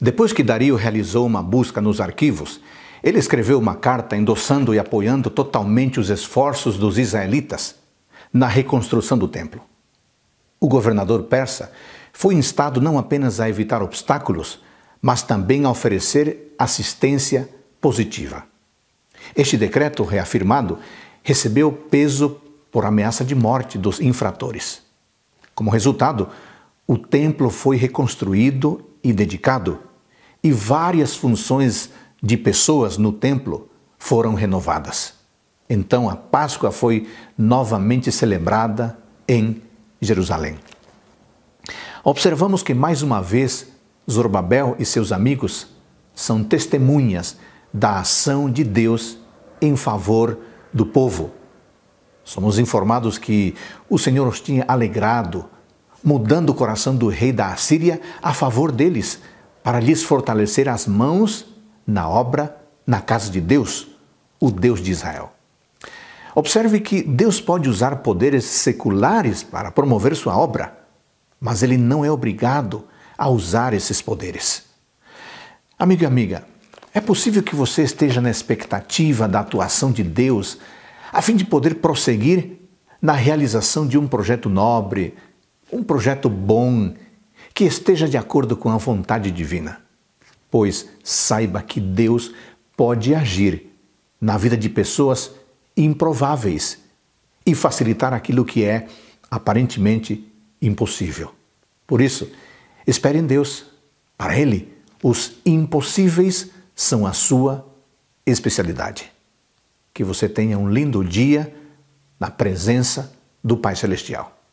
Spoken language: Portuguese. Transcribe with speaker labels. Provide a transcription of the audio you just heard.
Speaker 1: Depois que Dario realizou uma busca nos arquivos, ele escreveu uma carta endossando e apoiando totalmente os esforços dos israelitas na reconstrução do templo. O governador persa foi instado não apenas a evitar obstáculos, mas também a oferecer assistência positiva. Este decreto reafirmado recebeu peso por ameaça de morte dos infratores. Como resultado, o templo foi reconstruído e dedicado e várias funções de pessoas no templo foram renovadas. Então a Páscoa foi novamente celebrada em Jerusalém. Observamos que mais uma vez Zorobabel e seus amigos são testemunhas da ação de Deus em favor do povo. Somos informados que o Senhor os tinha alegrado, mudando o coração do rei da Assíria a favor deles para lhes fortalecer as mãos na obra, na casa de Deus, o Deus de Israel. Observe que Deus pode usar poderes seculares para promover sua obra, mas ele não é obrigado a usar esses poderes. Amigo e amiga, é possível que você esteja na expectativa da atuação de Deus a fim de poder prosseguir na realização de um projeto nobre, um projeto bom que esteja de acordo com a vontade divina. Pois saiba que Deus pode agir na vida de pessoas improváveis e facilitar aquilo que é aparentemente impossível. Por isso, espere em Deus. Para Ele, os impossíveis são a sua especialidade. Que você tenha um lindo dia na presença do Pai Celestial.